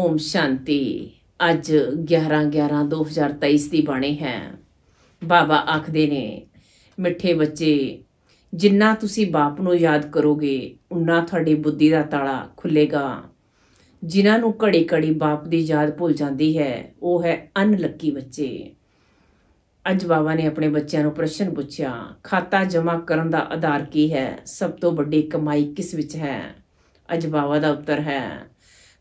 ਓਮ ਸ਼ਾਂਤੀ ਅੱਜ 11 11 2023 ਦੀ ਬਾਣੀ ਹੈ ਬਾਬਾ ਆਖਦੇ ਨੇ ਮਿੱਠੇ ਬੱਚੇ ਜਿੰਨਾ ਤੁਸੀਂ ਬਾਪ ਨੂੰ ਯਾਦ ਕਰੋਗੇ ਉਨਾ ਤੁਹਾਡੀ ਬੁੱਧੀ ਦਾ ਤਾਲਾ ਖੁੱਲੇਗਾ ਜਿਨ੍ਹਾਂ ਨੂੰ ਘੜੀ ਘੜੀ ਬਾਪ ਦੀ ਯਾਦ ਭੁੱਲ ਜਾਂਦੀ ਹੈ ਉਹ ਹੈ ਅਨਲੱਕੀ ਬੱਚੇ ਅੱਜ ਬਾਬਾ ਨੇ ਆਪਣੇ ਬੱਚਿਆਂ ਨੂੰ ਪ੍ਰਸ਼ਨ ਪੁੱਛਿਆ ਖਾਤਾ ਜਮ੍ਹਾਂ ਕਰਨ ਦਾ ਆਧਾਰ ਕੀ ਹੈ ਸਭ ਤੋਂ ਵੱਡੀ ਕਮਾਈ ਕਿਸ ਵਿੱਚ ਹੈ ਅੱਜ ਬਾਬਾ ਦਾ ਉੱਤਰ ਹੈ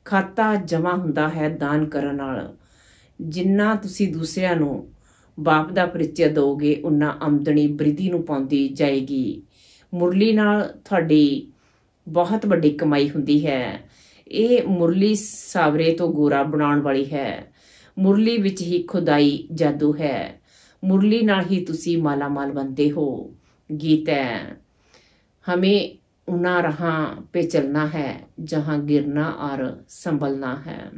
ਖਾਤਾ ਜਮਾ ਹੁੰਦਾ ਹੈ ਦਾਨ ਕਰਨ ਨਾਲ ਜਿੰਨਾ ਤੁਸੀਂ ਦੂਸਰਿਆਂ ਨੂੰ ਬਾਪ ਦਾ ਪਰਿਚਯ ਦੋਗੇ ਉਨਾ ਆਮਦਨੀ ਬ੍ਰਿਧੀ ਨੂੰ ਪਾਉਂਦੀ ਜਾਏਗੀ ਮੁਰਲੀ ਨਾਲ ਤੁਹਾਡੀ ਬਹੁਤ ਵੱਡੀ ਕਮਾਈ ਹੁੰਦੀ ਹੈ ਇਹ ਮੁਰਲੀ ਸਾਵਰੇ ਤੋਂ ਗੋਰਾ ਬਣਾਉਣ ਵਾਲੀ ਹੈ ਮੁਰਲੀ ਵਿੱਚ ਹੀ ਖੁਦਾਈ ਜਾਦੂ ਹੈ ਮੁਰਲੀ ਨਾਲ ਹੀ ਤੁਸੀਂ ਮਾਲਾ ਮਾਲ ਬਣਦੇ ਹੋ ਗੀਤ ਹੈ ਹਮੇ ਉਨਾ ਰਹਾ ਪੇ ਚਲਣਾ ਹੈ ਜਹਾਂ ਗਿਰਨਾ ਔਰ ਸੰਭਲਣਾ ਹੈ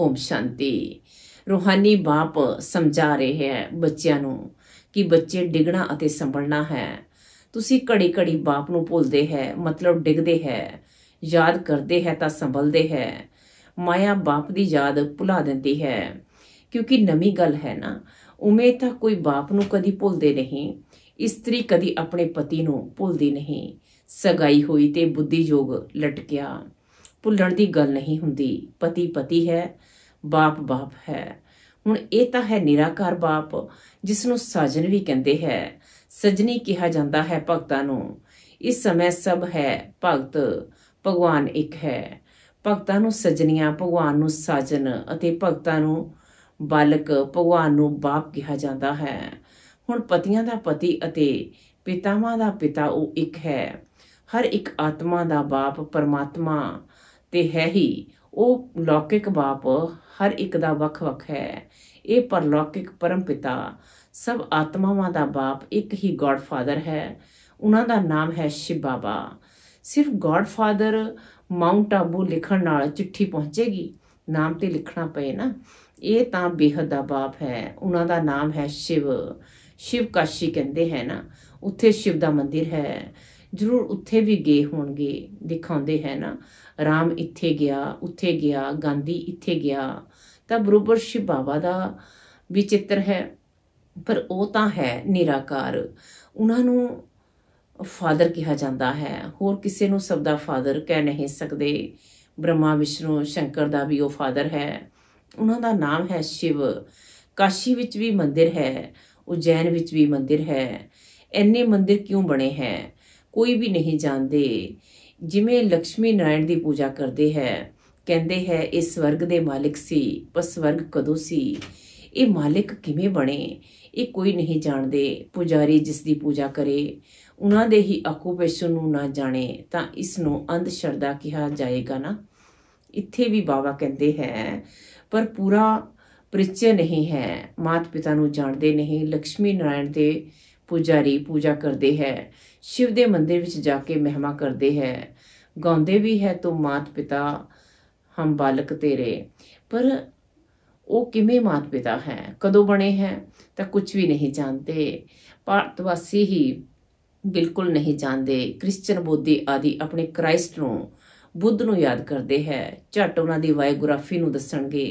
ਓਮ ਸ਼ਾਂਤੀ ਰੂਹਾਨੀ ਬਾਪ ਸਮਝਾ ਰਹੇ ਹੈ ਬੱਚਿਆਂ ਨੂੰ ਕਿ ਬੱਚੇ ਡਿਗਣਾ ਅਤੇ ਸੰਭਲਣਾ ਹੈ ਤੁਸੀਂ ਘੜੀ-ਘੜੀ ਬਾਪ ਨੂੰ ਭੁੱਲਦੇ ਹੈ ਮਤਲਬ ਡਿਗਦੇ ਹੈ ਯਾਦ ਕਰਦੇ ਹੈ ਤਾਂ ਸੰਭਲਦੇ ਹੈ ਮਾਇਆ ਬਾਪ ਦੀ ਯਾਦ ਭੁਲਾ ਦਿੰਦੀ ਹੈ ਕਿਉਂਕਿ ਨਵੀਂ ਗੱਲ ਹੈ ਨਾ ਉਮੇ ਤਾਂ ਕੋਈ ਬਾਪ ਨੂੰ ਕਦੀ ਭੁੱਲਦੇ ਨਹੀਂ ਇਸਤਰੀ ਕਦੀ ਆਪਣੇ ਪਤੀ ਨੂੰ ਭੁੱਲਦੀ ਨਹੀਂ ਸਗਾਈ ਹੋਈ ਤੇ ਬੁੱਧੀਯੋਗ ਲਟਕਿਆ ਭੁੱਲਣ ਦੀ ਗੱਲ ਨਹੀਂ ਹੁੰਦੀ ਪਤੀ ਪਤੀ ਹੈ ਬਾਪ ਬਾਪ ਹੈ ਹੁਣ ਇਹ ਤਾਂ ਹੈ ਨਿਰਾਕਾਰ ਬਾਪ ਜਿਸ ਨੂੰ ਸਾਜਨ ਵੀ ਕਹਿੰਦੇ ਹੈ ਸਜਣੀ ਕਿਹਾ ਜਾਂਦਾ ਹੈ ਭਗਤਾਂ ਨੂੰ ਇਸ ਸਮੇਂ ਸਭ ਹੈ ਭਗਤ ਭਗਵਾਨ ਇੱਕ ਹੈ ਭਗਤਾਂ ਨੂੰ ਸਜਣੀਆਂ ਭਗਵਾਨ ਨੂੰ ਸਾਜਨ ਅਤੇ ਭਗਤਾਂ ਨੂੰ ਬਾਲਕ ਭਗਵਾਨ ਨੂੰ ਬਾਪ ਕਿਹਾ ਜਾਂਦਾ ਹੈ ਹੁਣ ਪਤੀਆਂ ਦਾ ਪਤੀ ਅਤੇ ਪਿਤਾਮਾ ਦਾ ਪਿਤਾ ਉਹ ਇੱਕ ਹੈ ਹਰ ਇੱਕ ਆਤਮਾ ਦਾ ਬਾਪ ਪਰਮਾਤਮਾ ਤੇ ਹੈ ਹੀ ਉਹ ਲੌਕਿਕ ਬਾਪ ਹਰ ਇੱਕ ਦਾ ਵੱਖ-ਵੱਖ ਹੈ ਇਹ ਪਰਲੌਕਿਕ ਪਰਮ ਪਿਤਾ ਸਭ ਆਤਮਾਵਾਂ ਦਾ ਬਾਪ ਇੱਕ ਹੀ ਗੋਡਫਾਦਰ ਹੈ ਉਹਨਾਂ ਦਾ ਨਾਮ ਹੈ ਸ਼ਿਵ ਬਾਬਾ ਸਿਰਫ ਗੋਡਫਾਦਰ ਮਾਉਂਟ ਆਬੂ ਲਿਖਣ ਨਾਲ ਚਿੱਠੀ ਪਹੁੰਚੇਗੀ ਨਾਮ ਤੇ ਲਿਖਣਾ ਪਏ ਨਾ ਇਹ ਤਾਂ ਬੇਹਦ ਦਾ ਬਾਪ ਹੈ ਉਹਨਾਂ ਦਾ ਨਾਮ ਹੈ ਸ਼ਿਵ ਸ਼ਿਵ ਕਾਸ਼ੀ ਕਹਿੰਦੇ ਹੈ ਨਾ ਉੱਥੇ ਸ਼ਿਵ ਦਾ ਮੰਦਿਰ ਹੈ ਜ਼ਰੂਰ ਉੱਥੇ ਵੀ ਗਏ ਹੋਣਗੇ ਦਿਖਾਉਂਦੇ ਹੈ ਨਾ ਰਾਮ ਇੱਥੇ ਗਿਆ ਉੱਥੇ ਗਿਆ ਗਾਂਧੀ ਇੱਥੇ ਗਿਆ ਤਾਂ ਬਰੋਬਰ ਸ਼ਿਵ ਬਾਬਾ ਦਾ ਵੀ ਚਿੱਤਰ ਹੈ ਪਰ ਉਹ ਤਾਂ ਹੈ ਨਿਰਾਕਾਰ ਉਹਨਾਂ ਨੂੰ ਫਾਦਰ ਕਿਹਾ ਜਾਂਦਾ ਹੈ ਹੋਰ ਕਿਸੇ ਨੂੰ ਸਭ ਦਾ ਫਾਦਰ ਕਹਿ ਨਹੀਂ ਸਕਦੇ ਬ੍ਰਹਮਾ ਵਿਸ਼ਨੂੰ ਸ਼ੰਕਰ ਦਾ ਵੀ ਉਹ ਫਾਦਰ ਹੈ ਉਹਨਾਂ ਦਾ ਨਾਮ ਹੈ ਸ਼ਿਵ ਕਾਸ਼ੀ ਵਿੱਚ ਵੀ ਮੰਦਿਰ ਹੈ ਉਜੈਨ ਵਿੱਚ ਵੀ ਮੰਦਿਰ ਹੈ ਐਨੇ ਮੰਦਿਰ ਕਿਉਂ ਬਣੇ ਹੈ ਕੋਈ ਵੀ ਨਹੀਂ ਜਾਣਦੇ ਜਿਵੇਂ ਲక్ష్ਮੀ ਨਾਰਾਇਣ ਦੀ ਪੂਜਾ ਕਰਦੇ ਹੈ ਕਹਿੰਦੇ ਹੈ ਇਹ ਸਵਰਗ ਦੇ ਮਾਲਕ ਸੀ ਪਰ ਸਵਰਗ ਕਦੋਂ ਸੀ ਇਹ ਮਾਲਕ ਕਿਵੇਂ ਬਣੇ ਇਹ ਕੋਈ ਨਹੀਂ ਜਾਣਦੇ ਪੁਜਾਰੀ ਜਿਸ ਦੀ ਪੂਜਾ ਕਰੇ ਉਹਨਾਂ ਦੇ ਹੀ ਆਕੂਪੇਸ਼ਨ ਨੂੰ ਨਾ ਜਾਣੇ ਤਾਂ ਇਸ ਨੂੰ ਅੰਧ ਸ਼ਰਧਾ ਕਿਹਾ ਜਾਏਗਾ ਨਾ ਇੱਥੇ ਵੀ ਬਾਵਾ ਕਹਿੰਦੇ ਹੈ ਪਰ ਪੂਰਾ ਪਰਿਚੈ ਨਹੀਂ ਹੈ ਮਾਤ ਪਿਤਾ ਨੂੰ ਜਾਣਦੇ ਨਹੀਂ ਲక్ష్ਮੀ ਨਾਰਾਇਣ ਦੇ ਪੁਜਾਰੀ ਪੂਜਾ ਕਰਦੇ ਹੈ ਸ਼ਿਵ ਦੇ ਮੰਦਿਰ ਵਿੱਚ ਜਾ ਕੇ ਮਹਿਮਾ ਕਰਦੇ ਹੈ ਗਾਉਂਦੇ ਵੀ ਹੈ ਤੋ ਮਾਤ ਪਿਤਾ ਹਮ ਬਾਲਕ ਤੇਰੇ ਪਰ ਉਹ ਕਿਵੇਂ ਮਾਤ ਪਿਤਾ ਹੈ ਕਦੋਂ ਬਣੇ ਹੈ ਤਾਂ ਕੁਝ ਵੀ ਨਹੀਂ ਜਾਣਦੇ ਵਾਸੀ ਹੀ ਬਿਲਕੁਲ ਨਹੀਂ ਜਾਣਦੇ ਕ੍ਰਿਸਚਨ ਬੋਧੀ ਆਦਿ ਆਪਣੇ ਕ੍ਰਾਈਸਟ ਨੂੰ ਬੁੱਧ ਨੂੰ ਯਾਦ ਕਰਦੇ ਹੈ ਝਟ ਉਹਨਾਂ ਦੀ ਵਾਇਗ੍ਰਾਫੀ ਨੂੰ ਦੱਸਣਗੇ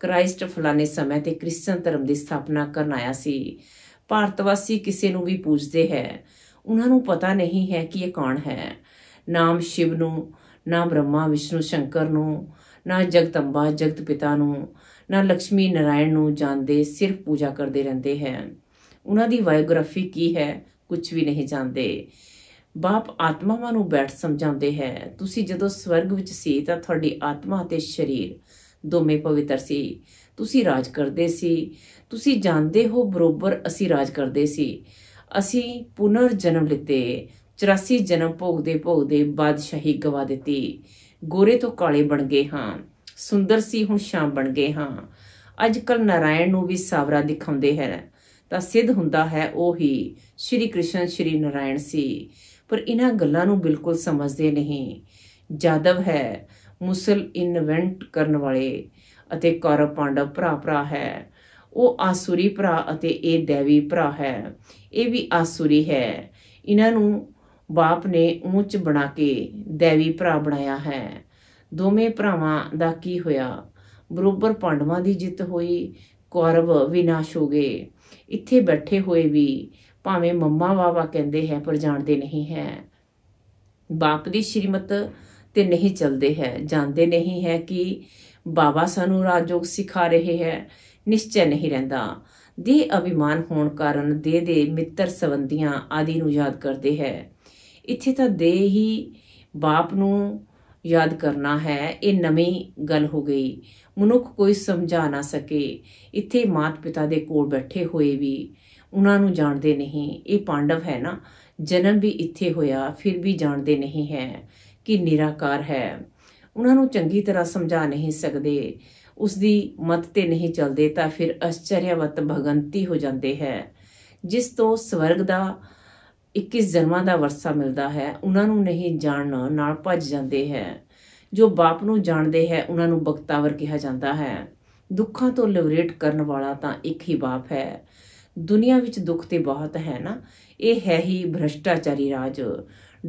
ਕ੍ਰਾਈਸਟ ਫਲਾਣੇ ਸਮੇਂ ਤੇ ਕ੍ਰਿਸਚਨ ਧਰਮ ਦੀ ਸਥਾਪਨਾ ਕਰਨ ਆਇਆ ਸੀ ਭਾਰਤ ਵਾਸੀ ਕਿਸੇ ਨੂੰ ਵੀ ਪੂਜਦੇ ਹੈ ਉਹਨਾਂ ਨੂੰ ਪਤਾ ਨਹੀਂ ਹੈ ਕਿ ਇਹ ਕੌਣ ਹੈ ਨਾਮ ਸ਼ਿਵ ਨੂੰ ਨਾ ਬ੍ਰਹਮਾ ਵਿਸ਼ਨੂੰ ਸ਼ੰਕਰ ਨੂੰ ਨਾ ਜਗਤੰਬਾ ਜਗਤ ਪਿਤਾ ਨੂੰ ਨਾ ਲక్ష్ਮੀ ਨਾਰਾਇਣ ਨੂੰ ਜਾਣਦੇ ਸਿਰਫ ਪੂਜਾ ਕਰਦੇ ਰਹਿੰਦੇ ਹੈ ਉਹਨਾਂ ਦੀ ਬਾਇਓਗ੍ਰਾਫੀ ਕੀ ਹੈ ਕੁਝ ਵੀ ਨਹੀਂ ਜਾਣਦੇ ਬਾਪ ਆਤਮਾਵਾਂ ਨੂੰ ਬੈਠ ਸਮਝਾਉਂਦੇ ਹੈ ਤੁਸੀਂ ਜਦੋਂ ਸਵਰਗ ਵਿੱਚ ਸੀ ਤਾਂ ਤੁਹਾਡੀ ਆਤਮਾ ਤੇ ਸਰੀਰ ਦੋਵੇਂ ਪਵਿੱਤਰ ਸੀ ਤੁਸੀਂ ਰਾਜ ਕਰਦੇ ਸੀ ਤੁਸੀਂ ਜਾਣਦੇ ਹੋ ਬਰੋਬਰ ਅਸੀਂ ਰਾਜ ਕਰਦੇ ਸੀ ਅਸੀਂ ਪੁਨਰ ਜਨਮ ਲਿੱਤੇ 84 ਜਨਮ ਭੋਗਦੇ ਭੋਗਦੇ ਬਾਦਸ਼ਾਹੀ ਗਵਾ ਦਿੱਤੀ ਗੋਰੇ ਤੋਂ ਕਾਲੇ ਬਣ ਗਏ ਹਾਂ ਸੁੰਦਰ ਸੀ ਹੁਣ ਸ਼ਾਮ ਬਣ ਗਏ ਹਾਂ ਅੱਜ ਕੱਲ ਨਾਰਾਇਣ ਨੂੰ ਵੀ ਸਾਵਰਾ ਦਿਖਾਉਂਦੇ ਹੈ ਤਾਂ ਸਿੱਧ ਹੁੰਦਾ ਹੈ ਉਹ ਹੀ ਸ਼੍ਰੀ ਕ੍ਰਿਸ਼ਨ ਸ਼੍ਰੀ ਨਾਰਾਇਣ ਸੀ ਪਰ ਇਹਨਾਂ ਗੱਲਾਂ ਨੂੰ ਬਿਲਕੁਲ ਸਮਝਦੇ ਨਹੀਂ ਜਾਦਵ ਹੈ ਮੁਸਲ ਇਨਵੈਂਟ ਕਰਨ ਵਾਲੇ ਅਤੇ ਕੌਰਵ ਪਾਂਡਵ ਭਰਾ ਭਰਾ ਹੈ ਉਹ ਆਸੂਰੀ ਭਰਾ ਅਤੇ ਇਹ ਦੇਵੀ ਭਰਾ ਹੈ ਇਹ ਵੀ ਆਸੂਰੀ ਹੈ ਇਹਨਾਂ ਨੂੰ ਬਾਪ ਨੇ ਉੱਚ ਬਣਾ ਕੇ ਦੇਵੀ ਭਰਾ ਬਣਾਇਆ ਹੈ ਦੋਵੇਂ ਭਰਾਵਾਂ ਦਾ ਕੀ ਹੋਇਆ ਬਰੋਬਰ ਪਾਂਡਵਾਂ ਦੀ ਜਿੱਤ ਹੋਈ ਕੌਰਵ ਵਿਨਾਸ਼ ਹੋ ਗਏ ਇੱਥੇ ਬੈਠੇ ਹੋਏ ਵੀ ਭਾਵੇਂ ਮੰਮਾ ਵਾਵਾ ਕਹਿੰਦੇ ਹੈ ਪਰ ਜਾਣਦੇ ਨਹੀਂ ਹੈ ਬਾਪ ਦੀ ਸ਼੍ਰੀਮਤ ਤੇ ਨਹੀਂ ਚਲਦੇ ਹੈ ਜਾਣਦੇ ਨਹੀਂ ਹੈ ਕਿ ਬਾਬਾ ਸਾਨੂੰ ਰਾਜੋਗ ਸਿਖਾ ਰਹੇ ਹੈ ਨਿਸ਼ਚੈ ਨਹੀਂ ਰਹਿੰਦਾ ਦੇ ਅਭਿਮਾਨ ਹੋਣ ਕਾਰਨ ਦੇ ਦੇ ਮਿੱਤਰ ਸੰਬੰਧੀਆਂ ਆਦਿ ਨੂੰ ਯਾਦ ਕਰਦੇ ਹੈ ਇੱਥੇ ਤਾਂ ਦੇ ਹੀ ਬਾਪ ਨੂੰ ਯਾਦ ਕਰਨਾ ਹੈ ਇਹ ਨਵੀਂ ਗੱਲ ਹੋ ਗਈ ਮਨੁੱਖ ਕੋਈ ਸਮਝਾ ਨਾ ਸਕੇ ਇੱਥੇ ਮਾਤ-ਪਿਤਾ ਦੇ ਕੋਲ ਬੈਠੇ ਹੋਏ ਵੀ ਉਹਨਾਂ ਨੂੰ ਜਾਣਦੇ ਨਹੀਂ ਇਹ ਪਾਂਡਵ ਹੈ ਨਾ ਜਨਮ ਵੀ ਇੱਥੇ ਹੋਇਆ ਫਿਰ ਵੀ ਜਾਣਦੇ ਨਹੀਂ ਹੈ ਕਿ ਨਿਰਾਕਾਰ ਹੈ ਉਹਨਾਂ ਨੂੰ ਚੰਗੀ ਤਰ੍ਹਾਂ ਸਮਝਾ ਨਹੀਂ ਸਕਦੇ ਉਸ ਦੀ ਮਤ ਤੇ ਨਹੀਂ ਚੱਲਦੇ ਤਾਂ ਫਿਰ ਅਸ਼ਚਰਯਵਤ ਭਗੰਤੀ ਹੋ ਜਾਂਦੇ ਹੈ ਜਿਸ ਤੋਂ ਸਵਰਗ ਦਾ 21 ਜਨਮਾਂ ਦਾ ਵਰਸਾ ਮਿਲਦਾ ਹੈ ਉਹਨਾਂ ਨੂੰ ਨਹੀਂ ਜਾਣਨਾ ਨਾਲ ਭੱਜ ਜਾਂਦੇ ਹੈ ਜੋ ਬਾਪ ਨੂੰ ਜਾਣਦੇ ਹੈ ਉਹਨਾਂ ਨੂੰ ਬਖਤਾਵਰ ਕਿਹਾ ਜਾਂਦਾ ਹੈ ਦੁੱਖਾਂ ਤੋਂ ਲਿਬਰੇਟ ਕਰਨ ਵਾਲਾ ਤਾਂ ਇੱਕ ਹੀ ਬਾਪ ਹੈ ਦੁਨੀਆ ਵਿੱਚ ਦੁੱਖ ਤੇ ਬਹੁਤ ਹੈ ਨਾ ਇਹ ਹੈ ਹੀ ਭ੍ਰਸ਼ਟਾਚਾਰੀ ਰਾਜ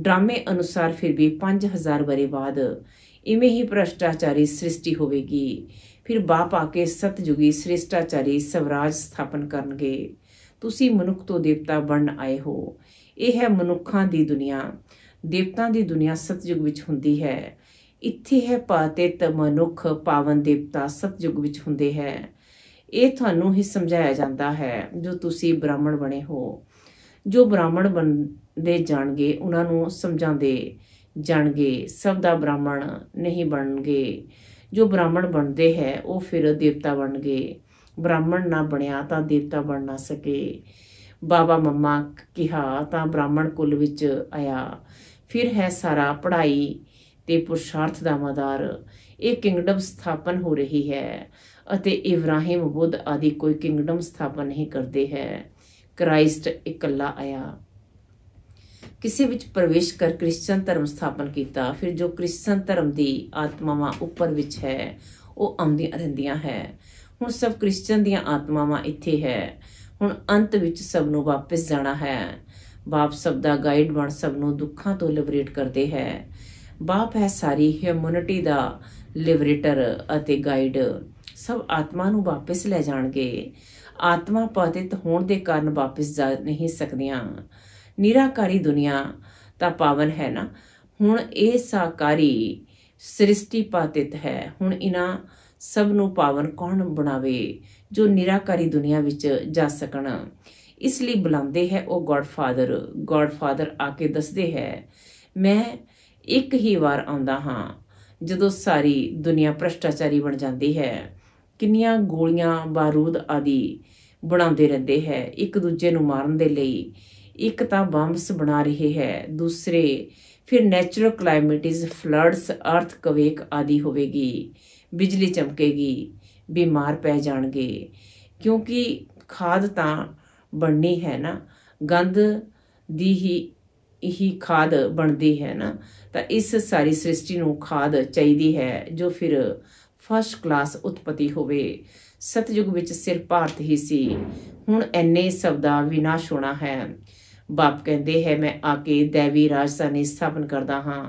ਡਰਾਮੇ ਅਨੁਸਾਰ ਫਿਰ ਵੀ 5000 ਵਰੇ ਬਾਅਦ ਇਵੇਂ ਹੀ ਭ੍ਰਸ਼ਟਾਚਾਰੀ ਸ੍ਰਿਸ਼ਟੀ ਹੋਵੇਗੀ ਫਿਰ ਬਾਪ ਆ ਕੇ ਸਤਜੁਗੀ ਸ੍ਰਿਸ਼ਟਾਚਾਰੀ ਸਵਰਾਜ ਸਥਾਪਨ ਕਰਨਗੇ ਤੁਸੀਂ ਮਨੁੱਖ ਤੋਂ ਦੇਵਤਾ ਬਣਨ ਆਏ ਹੋ ਇਹ ਹੈ ਮਨੁੱਖਾਂ ਦੀ ਦੁਨੀਆ ਦੇਵਤਾ ਦੀ ਦੁਨੀਆ ਸਤਜੁਗ ਵਿੱਚ ਹੁੰਦੀ ਹੈ ਇੱਥੇ ਹੈ ਪਾਤੇ ਤ ਮਨੁੱਖ ਪਾਵਨ ਦੇਵਤਾ ਸਤਜੁਗ ਵਿੱਚ ਹੁੰਦੇ ਹੈ ਇਹ ਤੁਹਾਨੂੰ ਹੀ ਸਮਝਾਇਆ ਜਾਂਦਾ ਹੈ ਜੋ ਤੁਸੀਂ ਬ੍ਰਾਹਮਣ ਬਣੇ ਹੋ ਜੋ ਬ੍ਰਾਹਮਣ ਦੇ ਜਾਣਗੇ ਉਹਨਾਂ ਨੂੰ ਸਮਝਾਉਂਦੇ ਜਾਣਗੇ ਸਭ ਦਾ ਬ੍ਰਾਹਮਣ ਨਹੀਂ ਬਣਨਗੇ ਜੋ ਬ੍ਰਾਹਮਣ ਬਣਦੇ ਹੈ ਉਹ ਫਿਰ ਦੇਵਤਾ ਬਣਨਗੇ ਬ੍ਰਾਹਮਣ ਨਾ ਬਣਿਆ ਤਾਂ ਦੇਵਤਾ ਬਣ ਨਾ ਸਕੇ ਬਾਬਾ ਮੰਮਾ ਕਿਹਾ ਤਾਂ ਬ੍ਰਾਹਮਣ ਕੁੱਲ ਵਿੱਚ ਆਇਆ ਫਿਰ ਹੈ ਸਾਰਾ ਪੜ੍ਹਾਈ ਤੇ ਪੁਰਸ਼ਾਰਥ ਦਾ ਮਦਾਰ ਇਹ ਕਿੰਗਡਮ ਸਥਾਪਨ ਹੋ ਰਹੀ ਹੈ ਅਤੇ ਇਬਰਾਹਿਮ ਬੁੱਧ ਆਦਿ ਕੋਈ ਕਿੰਗਡਮ ਸਥਾਪਨ ਨਹੀਂ ਕਰਦੇ ਹੈ ਕ੍ਰਾਈਸਟ ਇਕੱਲਾ ਆਇਆ ਕਿਸੇ ਵਿੱਚ ਪ੍ਰਵੇਸ਼ ਕਰ ਕ੍ਰਿਸਚਨ ਧਰਮ ਸਥਾਪਨ ਕੀਤਾ ਫਿਰ ਜੋ ਕ੍ਰਿਸਚਨ ਧਰਮ ਦੀ ਆਤਮਾਵਾਂ ਉੱਪਰ ਵਿੱਚ ਹੈ ਉਹ ਆਉਂਦੀ ਰਹਿੰਦੀਆਂ ਹੈ ਹੁਣ ਸਭ ਕ੍ਰਿਸਚਨ ਦੀਆਂ ਆਤਮਾਵਾਂ ਇੱਥੇ ਹੈ ਹੁਣ ਅੰਤ ਵਿੱਚ ਸਭ ਨੂੰ ਵਾਪਸ ਜਾਣਾ ਹੈ ਬਾਪ ਸਭ ਦਾ ਗਾਈਡ ਬਣ ਸਭ ਨੂੰ ਦੁੱਖਾਂ ਤੋਂ ਲਿਬਰੇਟ ਕਰਦੇ ਹੈ ਬਾਪ ਹੈ ਸਾਰੀ ਹਿਊਮਨਿਟੀ ਦਾ ਲਿਬਰੇਟਰ ਅਤੇ ਗਾਈਡ ਸਭ ਆਤਮਾ ਨੂੰ ਵਾਪਸ ਲੈ ਜਾਣਗੇ ਆਤਮਾ ਪਤਿਤ ਹੋਣ ਦੇ ਕਾਰਨ ਵਾਪਸ ਜਾ ਨਹੀਂ ਸਕਦੀਆਂ ਨਿਰਾਕਾਰੀ ਦੁਨੀਆ ਤਾਂ ਪਾਵਨ ਹੈ ਨਾ ਹੁਣ ਇਹ ਸਾਕਾਰੀ ਸ੍ਰਿਸ਼ਟੀ ਪਾਤਿਤ ਹੈ ਹੁਣ ਇਹਨਾਂ ਸਭ ਨੂੰ ਪਾਵਨ ਕੌਣ ਬਣਾਵੇ ਜੋ ਨਿਰਾਕਾਰੀ ਦੁਨੀਆ ਵਿੱਚ ਜਾ ਸਕਣ ਇਸ ਲਈ ਬੁਲਾਉਂਦੇ ਹੈ ਉਹ ਗੋਡਫਾਦਰ ਗੋਡਫਾਦਰ ਆ ਕੇ ਦੱਸਦੇ ਹੈ ਮੈਂ ਇੱਕ ਹੀ ਵਾਰ ਆਉਂਦਾ ਹਾਂ ਜਦੋਂ ਸਾਰੀ ਦੁਨੀਆ ਭ੍ਰਸ਼ਟਾਚਾਰੀ ਬਣ ਜਾਂਦੀ ਹੈ ਕਿੰਨੀਆਂ ਗੋਲੀਆਂ ਬਾਰੂਦ ਆਦਿ ਬਣਾਉਂਦੇ ਰਹਿੰਦੇ ਹੈ ਇੱਕ ਦੂਜੇ ਨੂੰ ਮਾਰਨ ਦੇ ਲਈ ਇੱਕ ਤਾਂ ਬੰਬਸ ਬਣਾ ਰਹੀ ਹੈ ਦੂਸਰੇ ਫਿਰ ਨੇਚਰਲ ਕਲਾਈਮੇਟ ਕਲਾਈਮੇਟਿਸ ਫਲੱਡਸ ਕਵੇਕ ਆਦਿ ਹੋਵੇਗੀ ਬਿਜਲੀ ਚਮਕੇਗੀ ਬਿਮਾਰ ਪੈ ਜਾਣਗੇ ਕਿਉਂਕਿ ਖਾਦ ਤਾਂ ਬਣਨੀ ਹੈ ਨਾ ਗੰਦ ਦੀ ਹੀ ਇਹੀ ਖਾਦ ਬਣਦੀ ਹੈ ਨਾ ਤਾਂ ਇਸ ਸਾਰੀ ਸ੍ਰਿਸ਼ਟੀ ਨੂੰ ਖਾਦ ਚਾਹੀਦੀ ਹੈ ਜੋ ਫਿਰ ਫਸਟ ਕਲਾਸ ਉਤਪਤੀ ਹੋਵੇ ਸਤਜੁਗ ਵਿੱਚ ਸਿਰ ਭਾਰਤ ਹੀ ਸੀ ਹੁਣ ਐਨੇ ਸਬਦਾ ਵਿਨਾਸ਼ ਹੋਣਾ ਹੈ ਬਾਪ ਕਹਿੰਦੇ ਹੈ ਮੈਂ ਆ ਕੇ ਦੇਵੀ ਰਾਜਧਾਨੀ ਸਥਾਪਨ ਕਰਦਾ ਹਾਂ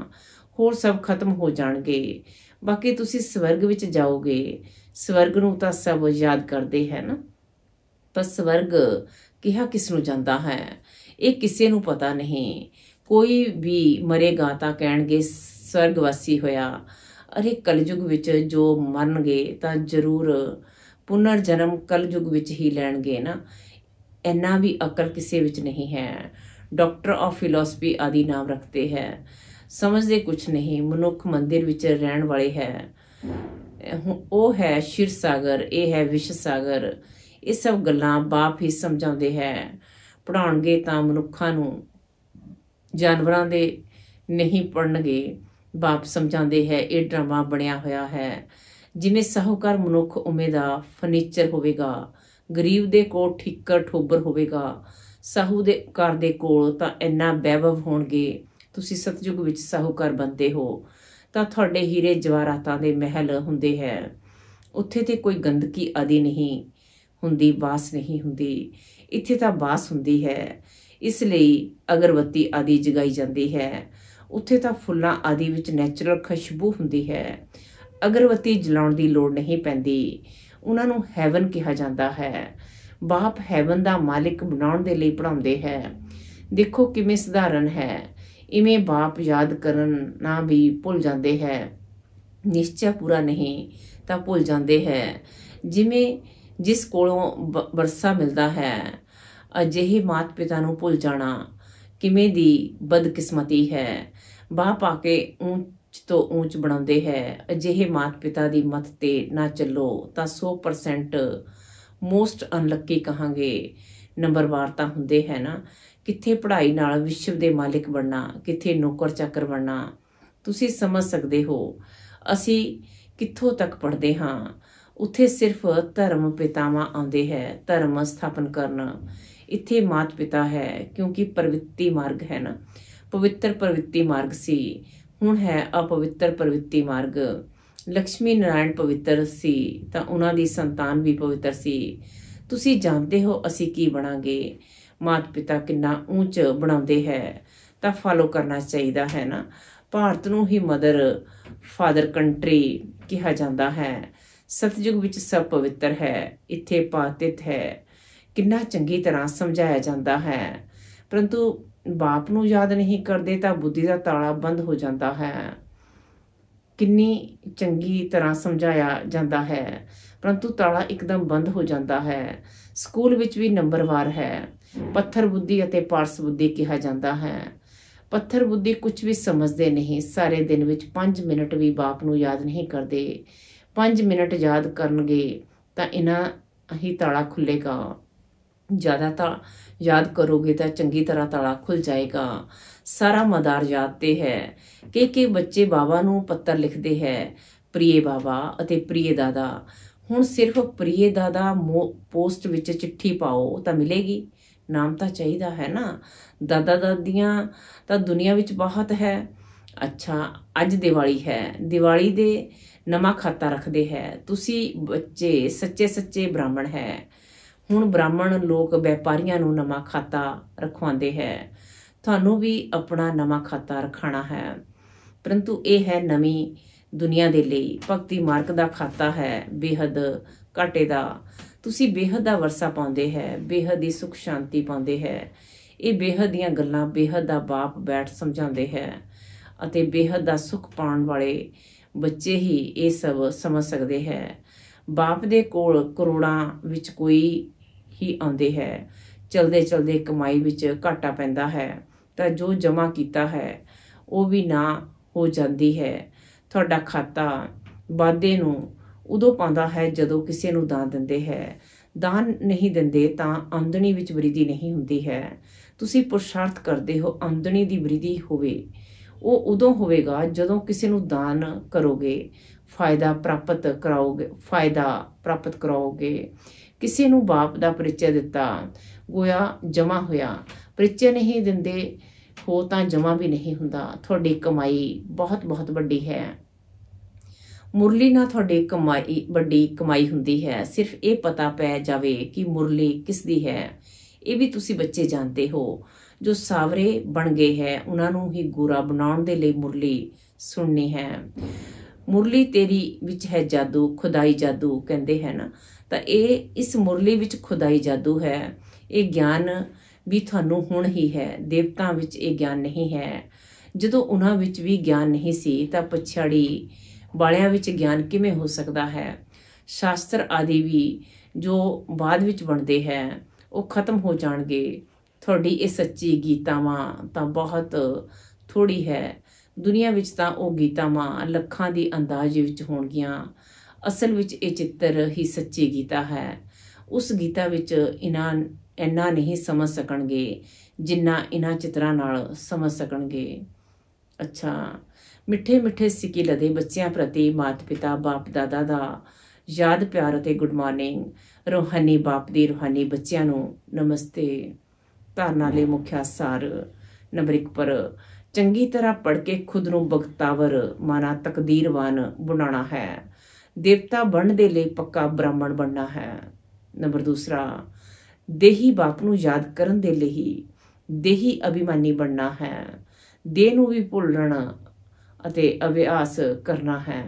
ਹੋਰ ਸਭ ਖਤਮ ਹੋ ਜਾਣਗੇ ਬਾਕੀ ਤੁਸੀਂ ਸਵਰਗ ਵਿੱਚ ਜਾਓਗੇ ਸਵਰਗ ਨੂੰ ਤਾਂ ਸਭ ਯਾਦ ਕਰਦੇ ਹੈ ਨਾ ਪਰ ਸਵਰਗ ਕਿਹਾ ਕਿਸ ਨੂੰ ਜਾਂਦਾ ਹੈ ਇਹ ਕਿਸੇ ਨੂੰ ਪਤਾ ਨਹੀਂ ਕੋਈ ਵੀ ਮਰੇਗਾ ਤਾਂ ਕਹਿਣਗੇ ਵਾਸੀ ਹੋਇਆ ਅਰੇ ਕਲਯੁਗ ਵਿੱਚ ਜੋ ਮਰਨਗੇ ਤਾਂ ਜ਼ਰੂਰ ਪੁਨਰ ਜਨਮ ਕਲਯੁਗ ਵਿੱਚ ਹੀ ਲੈਣਗੇ ਨਾ ਇੰਨਾ ਵੀ ਅਕਲ ਕਿਸੇ ਵਿੱਚ ਨਹੀਂ ਹੈ ਡਾਕਟਰ ਆਫ ਫਿਲਾਸਫੀ ਆਦਿ ਨਾਮ ਰੱਖਤੇ ਹੈ ਸਮਝਦੇ ਕੁਝ ਨਹੀਂ ਮਨੁੱਖ ਮੰਦਿਰ ਵਿੱਚ ਰਹਿਣ ਵਾਲੇ ਹੈ ਉਹ ਹੈ ਸ਼ਿਰ ਸਾਗਰ ਇਹ ਹੈ ਵਿਸ਼ ਸਾਗਰ ਇਹ ਸਭ ਗੱਲਾਂ ਬਾਪ ਹੀ ਸਮਝਾਉਂਦੇ ਹੈ ਪੜਾਉਣਗੇ ਤਾਂ ਮਨੁੱਖਾਂ ਨੂੰ ਜਾਨਵਰਾਂ ਦੇ ਨਹੀਂ ਪੜਨਗੇ ਬਾਪ ਸਮਝਾਉਂਦੇ ਹੈ ਇਹ ਡਰਾਮਾ ਬਣਿਆ ਹੋਇਆ ਹੈ ਜਿਵੇਂ ਸਾਹੂਕਾਰ ਮਨੁੱਖ ਉਮੀਦਾ ਫਰਨੀਚਰ ਹੋਵੇਗਾ ਗਰੀਬ ਦੇ ਕੋਲ ਠਿੱਕਰ ਠੋਬਰ ਹੋਵੇਗਾ ਸਾਹੂ ਦੇ ਘਰ ਦੇ ਕੋਲ ਤਾਂ ਇੰਨਾ ਬੈਭਵ ਹੋਣਗੇ ਤੁਸੀਂ ਸਤਜੁਗ ਵਿੱਚ ਸਾਹੂਕਾਰ ਬੰਦੇ ਹੋ ਤਾਂ ਤੁਹਾਡੇ ਹੀਰੇ ਜਵਾਹਰਾਤਾਂ ਦੇ ਮਹਿਲ ਹੁੰਦੇ ਹੈ ਉੱਥੇ ਤੇ ਕੋਈ ਗੰਦਗੀ ਆਦੀ ਨਹੀਂ ਹੁੰਦੀ ਬਾਸ ਨਹੀਂ ਹੁੰਦੀ ਇੱਥੇ ਤਾਂ ਬਾਸ ਹੁੰਦੀ ਹੈ ਇਸ ਲਈ ਅਗਰਬੱਤੀ ਆਦੀ ਜਗਾਈ ਜਾਂਦੀ ਹੈ ਉੱਥੇ ਤਾਂ ਫੁੱਲਾਂ ਆਦੀ ਵਿੱਚ ਨੇਚਰਲ ਖੁਸ਼ਬੂ ਹੁੰਦੀ ਹੈ ਅਗਰਬੱਤੀ ਜਲਾਉਣ ਦੀ ਲੋੜ ਨਹੀਂ ਪੈਂਦੀ ਉਹਨਾਂ ਨੂੰ ਹੈਵਨ ਕਿਹਾ ਜਾਂਦਾ ਹੈ ਬਾਪ ਹੈਵਨ ਦਾ ਮਾਲਿਕ ਬਣਾਉਣ ਦੇ ਲਈ ਪੜਾਉਂਦੇ ਹੈ ਦੇਖੋ ਕਿਵੇਂ ਸਧਾਰਨ ਹੈ ਇਵੇਂ ਬਾਪ ਯਾਦ ਕਰਨ ਨਾ ਵੀ ਭੁੱਲ ਜਾਂਦੇ ਹੈ ਨਿਸ਼ਚੈ ਪੂਰਾ ਨਹੀਂ ਤਾਂ ਭੁੱਲ ਜਾਂਦੇ ਹੈ ਜਿਵੇਂ ਜਿਸ ਕੋਲੋਂ ਵਰਸਾ ਮਿਲਦਾ ਹੈ ਅਜਿਹੇ ਮਾਤ-ਪਿਤਾ ਨੂੰ ਭੁੱਲ ਜਾਣਾ ਕਿਵੇਂ ਦੀ ਬਦਕਿਸਮਤੀ ਹੈ ਬਾਪ ਆ ਕੇ ਤੋਂ ਉੱਚ ਬਣਾਉਂਦੇ ਹੈ ਅਜਿਹੇ ਮਾਤ-ਪਿਤਾ ਦੀ ਮਤ ਤੇ ਨਾ ਚੱਲੋ ਤਾਂ 100% ਮੋਸਟ ਅਨਲੱਕੀ ਕਹਾਂਗੇ ਨੰਬਰ ਵਾਰ ਤਾਂ ਹੁੰਦੇ ਹੈ ਨਾ ਕਿੱਥੇ ਪੜ੍ਹਾਈ ਨਾਲ ਵਿਸ਼ਵ ਦੇ ਮਾਲਕ ਬਣਨਾ ਕਿੱਥੇ ਨੌਕਰ ਚਾਕਰ ਬਣਨਾ ਤੁਸੀਂ ਸਮਝ ਸਕਦੇ ਹੋ ਅਸੀਂ ਕਿੱਥੋਂ ਤੱਕ ਪੜ੍ਹਦੇ ਹਾਂ ਉੱਥੇ ਸਿਰਫ ਧਰਮ ਪਿਤਾਵਾ ਆਉਂਦੇ ਹੈ ਧਰਮ ਸਥਾਪਨ ਕਰਨ ਇੱਥੇ ਮਾਤ ਪਿਤਾ ਹੈ ਕਿਉਂਕਿ ਪ੍ਰਵਿੱਤੀ ਮਾਰਗ ਹੈ ਨਾ ਪਵਿੱਤਰ ਪ੍ਰਵਿੱਤੀ ਮਾਰਗ ਸੀ ਹੁਣ ਹੈ ਅਪਵਿੱਤਰ ਪ੍ਰਵਿੱਤੀ ਮਾਰਗ ਲక్ష్ਮੀ ਨਾਰਾਇਣ ਪਵਿੱਤਰ ਸੀ ਤਾਂ ਉਹਨਾਂ ਦੀ ਸੰਤਾਨ ਵੀ ਪਵਿੱਤਰ ਸੀ ਤੁਸੀਂ ਜਾਣਦੇ ਹੋ ਅਸੀਂ ਕੀ ਬਣਾਂਗੇ ਮਾਤ-ਪਿਤਾ ਕਿੰਨਾ ਉੱਚ ਬਣਾਉਂਦੇ ਹੈ ਤਾਂ ਫਾਲੋ ਕਰਨਾ ਚਾਹੀਦਾ ਹੈ ਨਾ ਭਾਰਤ ਨੂੰ ਹੀ ਮਦਰ ਫਾਦਰ ਕੰਟਰੀ ਕਿਹਾ ਜਾਂਦਾ ਹੈ ਸਤਜੁਗ ਵਿੱਚ ਸਭ ਪਵਿੱਤਰ ਹੈ ਇੱਥੇ ਪਾਤਿਤ ਹੈ ਕਿੰਨਾ ਚੰਗੀ ਤਰ੍ਹਾਂ ਸਮਝਾਇਆ ਜਾਂਦਾ ਹੈ ਪਰੰਤੂ ਬਾਪ ਨੂੰ ਯਾਦ ਨਹੀਂ ਕਰਦੇ ਤਾਂ ਬੁੱਧੀ ਦਾ ਤਾਲਾ ਬੰਦ ਹੋ ਜਾਂਦਾ ਹੈ ਕਿੰਨੀ ਚੰਗੀ ਤਰ੍ਹਾਂ ਸਮਝਾਇਆ ਜਾਂਦਾ ਹੈ ਪਰੰਤੂ ਤਾਲਾ ਇੱਕਦਮ ਬੰਦ ਹੋ ਜਾਂਦਾ ਹੈ ਸਕੂਲ ਵਿੱਚ ਵੀ ਨੰਬਰਵਾਰ ਹੈ ਪੱਥਰ ਬੁੱਧੀ ਅਤੇ ਪਾਰਸ ਬੁੱਧੀ ਕਿਹਾ ਜਾਂਦਾ ਹੈ ਪੱਥਰ ਬੁੱਧੀ ਕੁਝ ਵੀ ਸਮਝਦੇ ਨਹੀਂ ਸਾਰੇ ਦਿਨ ਵਿੱਚ 5 ਮਿੰਟ ਵੀ ਬਾਪ ਨੂੰ ਯਾਦ ਨਹੀਂ ਕਰਦੇ 5 ਮਿੰਟ ਯਾਦ ਕਰਨਗੇ ਤਾਂ ਇਹਨਾਂ ਹੀ ਤਾਲਾ ਖੁੱਲੇਗਾ ਜ਼ਿਆਦਾ ਤਾਂ ਯਾਦ ਕਰੋਗੇ ਤਾਂ ਚੰਗੀ ਤਰ੍ਹਾਂ ਤਲਾ ਖੁੱਲ ਜਾਏਗਾ ਸਾਰਾ ਮਦਾਰ ਯਾਦ ਤੇ ਹੈ ਕਿ ਕਿ ਬੱਚੇ ਬਾਬਾ ਨੂੰ ਪੱਤਰ ਲਿਖਦੇ ਹੈ ਪ੍ਰੀਏ ਬਾਬਾ ਅਤੇ ਪ੍ਰੀਏ ਦਾਦਾ ਹੁਣ ਸਿਰਫ ਪ੍ਰੀਏ ਦਾਦਾ ਪੋਸਟ ਵਿੱਚ ਚਿੱਠੀ ਪਾਓ ਤਾਂ ਮਿਲੇਗੀ ਨਾਮ ਤਾਂ ਚਾਹੀਦਾ ਹੈ ਨਾ ਦਾਦਾ ਦਾਦੀਆਂ ਤਾਂ ਦੁਨੀਆ ਵਿੱਚ ਬਹੁਤ ਹੈ ਅੱਛਾ ਅੱਜ ਦੀਵਾਲੀ ਹੈ ਦੀਵਾਲੀ ਦੇ ਨਮਾ ਖਾਤਾ ਰੱਖਦੇ ਹੈ ਤੁਸੀਂ ਬੱਚੇ ਸੱਚੇ ਸੱਚੇ ਬ੍ਰਾਹਮਣ ਹੈ ਹੁਣ ਬ੍ਰਾਹਮਣ ਲੋਕ ਵਪਾਰੀਆਂ ਨੂੰ ਨਵਾਂ ਖਾਤਾ ਰਖਵਾਉਂਦੇ ਹੈ ਤੁਹਾਨੂੰ ਵੀ ਆਪਣਾ ਨਵਾਂ ਖਾਤਾ ਰਖਾਣਾ ਹੈ ਪਰੰਤੂ ਇਹ ਹੈ ਨਵੀਂ ਦੁਨੀਆ ਦੇ ਲਈ ਭਗਤੀ ਮਾਰਗ ਦਾ ਖਾਤਾ ਹੈ ਬੇਹਦ ਘਾਟੇ ਦਾ ਤੁਸੀਂ ਬੇਹਦ ਦਾ ਵਰਸਾ ਪਾਉਂਦੇ ਹੈ ਬੇਹਦ ਦੀ ਸੁਖ ਸ਼ਾਂਤੀ ਪਾਉਂਦੇ ਹੈ ਇਹ ਬੇਹਦ ਦੀਆਂ ਗੱਲਾਂ ਬੇਹਦ ਦਾ ਬਾਪ ਬੈਠ ਸਮਝਾਉਂਦੇ ਹੈ ਅਤੇ ਬੇਹਦ ਦਾ ਸੁਖ ਪਾਉਣ ਵਾਲੇ ਬੱਚੇ ਹੀ ਇਹ ਸਭ ਸਮਝ ਸਕਦੇ ਹੈ ਬਾਪ ਦੇ ਕੋਲ ਕਰੋੜਾਂ ਵਿੱਚ ਕੋਈ ਹੀ ਆਉਂਦੇ ਹੈ ਚਲਦੇ ਚਲਦੇ ਕਮਾਈ ਵਿੱਚ ਘਾਟਾ ਪੈਂਦਾ ਹੈ ਤਾਂ ਜੋ ਜਮਾ ਕੀਤਾ ਹੈ ਉਹ ਵੀ ਨਾ ਹੋ ਜਾਂਦੀ ਹੈ ਤੁਹਾਡਾ ਖਾਤਾ ਵਾਅਦੇ ਨੂੰ ਉਦੋਂ ਪਾਉਂਦਾ ਹੈ ਜਦੋਂ ਕਿਸੇ ਨੂੰ ਦਾਨ ਦਿੰਦੇ ਹੈ ਦਾਨ ਨਹੀਂ ਦਿੰਦੇ ਤਾਂ ਆਮਦਨੀ ਵਿੱਚ ਵਰਿਧੀ ਨਹੀਂ ਹੁੰਦੀ ਹੈ ਤੁਸੀਂ ਪੁਰਸ਼ਾਰਥ ਕਰਦੇ ਹੋ ਆਮਦਨੀ ਦੀ ਵਰਿਧੀ ਹੋਵੇ ਉਹ ਉਦੋਂ ਹੋਵੇਗਾ ਜਦੋਂ ਕਿਸੇ ਨੂੰ ਦਾਨ ਕਰੋਗੇ ਫਾਇਦਾ ਪ੍ਰਾਪਤ ਕਰਾਓਗੇ ਫਾਇਦਾ ਪ੍ਰਾਪਤ ਕਰਾਓਗੇ ਕਿਸੇ ਨੂੰ ਬਾਪ ਦਾ ਪਰਿਚੈ ਦਿੱਤਾ ਗੋਇਆ ਜਮਾ ਹੋਇਆ ਪਰਿਚੈ ਨਹੀਂ ਦਿੰਦੇ ਹੋ ਤਾਂ ਜਮਾ ਵੀ ਨਹੀਂ ਹੁੰਦਾ ਤੁਹਾਡੀ ਕਮਾਈ ਬਹੁਤ ਬਹੁਤ ਵੱਡੀ ਹੈ ਮੁਰਲੀ ਨਾਲ ਤੁਹਾਡੀ ਕਮਾਈ ਵੱਡੀ ਕਮਾਈ ਹੁੰਦੀ ਹੈ ਸਿਰਫ ਇਹ ਪਤਾ ਪੈ ਜਾਵੇ ਕਿ ਮੁਰਲੀ ਕਿਸ ਦੀ ਹੈ ਇਹ ਵੀ ਤੁਸੀਂ ਬੱਚੇ ਜਾਣਦੇ ਹੋ ਜੋ ਸਾਵਰੇ ਬਣ ਗਏ ਹੈ ਉਹਨਾਂ ਨੂੰ ਹੀ ਗੋਰਾ ਬਣਾਉਣ ਦੇ ਲਈ ਮੁਰਲੀ ਸੁਣਨੀ ਹੈ ਮੁਰਲੀ ਤੇਰੀ ਵਿੱਚ ਹੈ ਜਾਦੂ ਖੁਦਾਈ ਜਾਦੂ ਕਹਿੰਦੇ ਹਨ ਤਾਂ ਇਹ ਇਸ ਮੁਰਲੀ ਵਿੱਚ ਖੁਦਾਈ ਜਾਦੂ ਹੈ ਇਹ ਗਿਆਨ ਵੀ ਤੁਹਾਨੂੰ ਹੁਣ ਹੀ ਹੈ ਦੇਵਤਾ ਵਿੱਚ ਇਹ ਗਿਆਨ ਨਹੀਂ ਹੈ ਜਦੋਂ ਉਹਨਾਂ ਵਿੱਚ ਵੀ ਗਿਆਨ ਨਹੀਂ ਸੀ ਤਾਂ ਪਛੜੀ ਵਾਲਿਆਂ ਵਿੱਚ ਗਿਆਨ ਕਿਵੇਂ ਹੋ ਸਕਦਾ ਹੈ ਸ਼ਾਸਤਰ ਆਦਿ ਵੀ ਜੋ ਬਾਅਦ ਵਿੱਚ ਬਣਦੇ ਹੈ ਉਹ ਖਤਮ ਹੋ ਜਾਣਗੇ ਤੁਹਾਡੀ ਇਹ ਸੱਚੀ ਗੀਤਾਵਾਂ ਤਾਂ ਬਹੁਤ ਥੋੜੀ ਹੈ ਦੁਨੀਆ ਵਿੱਚ ਤਾਂ ਉਹ ਗੀਤਾਵਾਂ ਲੱਖਾਂ ਦੀ ਅੰਦਾਜ਼ ਵਿੱਚ ਹੋਣਗੀਆਂ ਅਸਲ ਵਿੱਚ ਇਹ ਚਿੱਤਰ ਹੀ ਸੱਚੀ ਗੀਤਾ ਹੈ ਉਸ ਗੀਤਾ ਵਿੱਚ ਇਹਨਾਂ ਇੰਨਾ ਨਹੀਂ ਸਮਝ ਸਕਣਗੇ ਜਿੰਨਾ ਇਹਨਾਂ ਚਿੱਤਰਾਂ ਨਾਲ ਸਮਝ ਸਕਣਗੇ ਅੱਛਾ ਮਿੱਠੇ ਮਿੱਠੇ ਸਿੱਕੀ ਲਦੇ ਬੱਚਿਆਂ ਪ੍ਰਤੀ ਮਾਤ-ਪਿਤਾ ਬਾਪ-ਦਾਦਾ ਦਾ ਯਾਦ ਪਿਆਰ ਅਤੇ ਗੁੱਡ ਮਾਰਨਿੰਗ ਰੋਹਾਨੀ ਬਾਪ ਦੀ ਰੋਹਾਨੀ ਬੱਚਿਆਂ ਨੂੰ ਨਮਸਤੇ ਧਾਰਨਾ ਲਈ ਮੁੱਖ ਆਸਾਰ ਨੰਬਰ 1 ਪਰ ਚੰਗੀ ਤਰ੍ਹਾਂ ਪੜ ਕੇ ਖੁਦ ਨੂੰ ਬਖਤਾਵਰ ਮਾਨਾ ਤਕਦੀਰਵਾਨ ਬਣਾਉਣਾ ਹੈ ਦੇਵਤਾ ਬਣਨ ਦੇ ਲਈ ਪੱਕਾ ਬ੍ਰਾਹਮਣ ਬਣਨਾ ਹੈ ਨੰਬਰ ਦੂਸਰਾ ਦੇਹੀ ਬਾਪ ਨੂੰ ਯਾਦ ਕਰਨ ਦੇ ਲਈ ਦੇਹੀ ਅਭਿਮਾਨੀ ਬਣਨਾ ਹੈ ਦੇ ਨੂੰ ਵੀ ਭੁੱਲਣਾ ਅਤੇ ਅਭਿਆਸ ਕਰਨਾ ਹੈ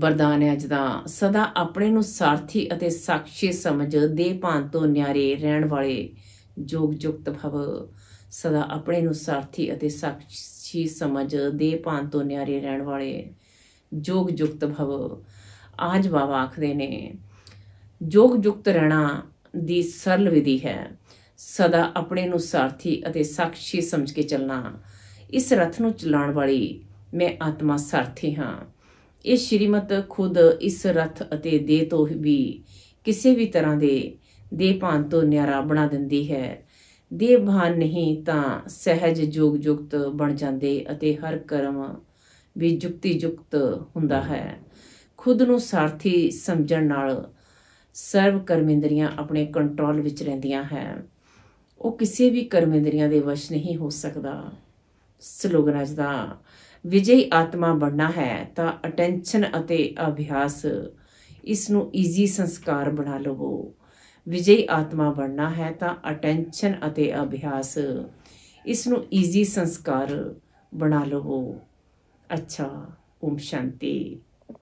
ਵਰਦਾਨ ਹੈ ਅੱਜ ਦਾ ਸਦਾ ਆਪਣੇ ਨੂੰ ਸਾਰਥੀ ਅਤੇ ਸਾਖੀ ਸਮਝ ਦੇ ਭਾਂਤੋਂ ਤੋਂ ਨਿਆਰੇ ਰਹਿਣ ਵਾਲੇ ਜੋਗ ਜੁਗਤ ਭਵ ਸਦਾ ਆਪਣੇ ਨੂੰ ਸਾਰਥੀ ਅਤੇ ਸਾਖੀ ਸਮਝ ਦੇ ਭਾਂਤ ਤੋਂ ਨਿਆਰੇ ਰਹਿਣ ਵਾਲੇ ਜੋਗ ਜੁਗਤ ਭਵ ਆਜ ਬਾਬਾ ਆਖਦੇ ਨੇ ਜੋਗ ਜੁਗਤ ਰਹਿਣਾ ਦੀ ਸਰਲ ਵਿਧੀ ਹੈ ਸਦਾ ਆਪਣੇ ਨੂੰ ਸਾਰਥੀ ਅਤੇ ਸਾਖੀ ਸਮਝ ਕੇ ਚੱਲਣਾ ਇਸ ਰਥ ਨੂੰ ਚਲਾਉਣ ਵਾਲੀ ਮੈਂ ਆਤਮਾ ਸਾਰਥੀ ਹਾਂ ਇਹ ਸ਼੍ਰੀਮਤ ਖੁਦ ਇਸ ਰਥ ਅਤੇ ਦੇ ਤੋਂ ਵੀ ਕਿਸੇ ਵੀ ਤਰ੍ਹਾਂ ਦੇ ਦੇ ਭਾਂਤ ਤੋਂ ਨਿਆਰਾ ਬਣਾ ਦਿੰਦੀ ਹੈ ਦੇ ਭਾਨ ਨਹੀਂ ਤਾਂ ਸਹਿਜ ਜੋਗ ਜੁਗਤ ਬਣ ਜਾਂਦੇ ਅਤੇ ਹਰ ਕਰਮ ਵੀ ਜੁਗਤੀ ਜੁਗਤ ਹੁੰਦਾ ਹੈ ਖੁਦ ਨੂੰ ਸਾਰਥੀ ਸਮਝਣ ਨਾਲ ਸਰਵ ਕਰਮੇਂਦਰੀਆਂ ਆਪਣੇ ਕੰਟਰੋਲ ਵਿੱਚ ਰਹਿੰਦੀਆਂ ਹੈ ਉਹ ਕਿਸੇ ਵੀ ਕਰਮੇਂਦਰੀਆਂ ਦੇ ਵਸ਼ ਨਹੀਂ ਹੋ ਸਕਦਾ ਸਲੋਗਨ ਅੱਜ ਦਾ ਵਿਜੇਈ ਆਤਮਾ ਬਣਨਾ ਹੈ ਤਾਂ ਅਟੈਂਸ਼ਨ ਅਤੇ ਅਭਿਆਸ ਇਸ ਨੂੰ ਈਜ਼ੀ ਸੰਸਕਾਰ ਬਣਾ ਲਵੋ ਵਿਜੇਈ ਆਤਮਾ ਬਣਨਾ ਹੈ ਤਾਂ ਅਟੈਂਸ਼ਨ ਅਤੇ ਅਭਿਆਸ ਇਸ ਨੂੰ ਈਜ਼ੀ ਸੰਸਕਾਰ ਬਣਾ ਲਵੋ ਅੱਛਾ ਓਮ ਸ਼ਾਂਤੀ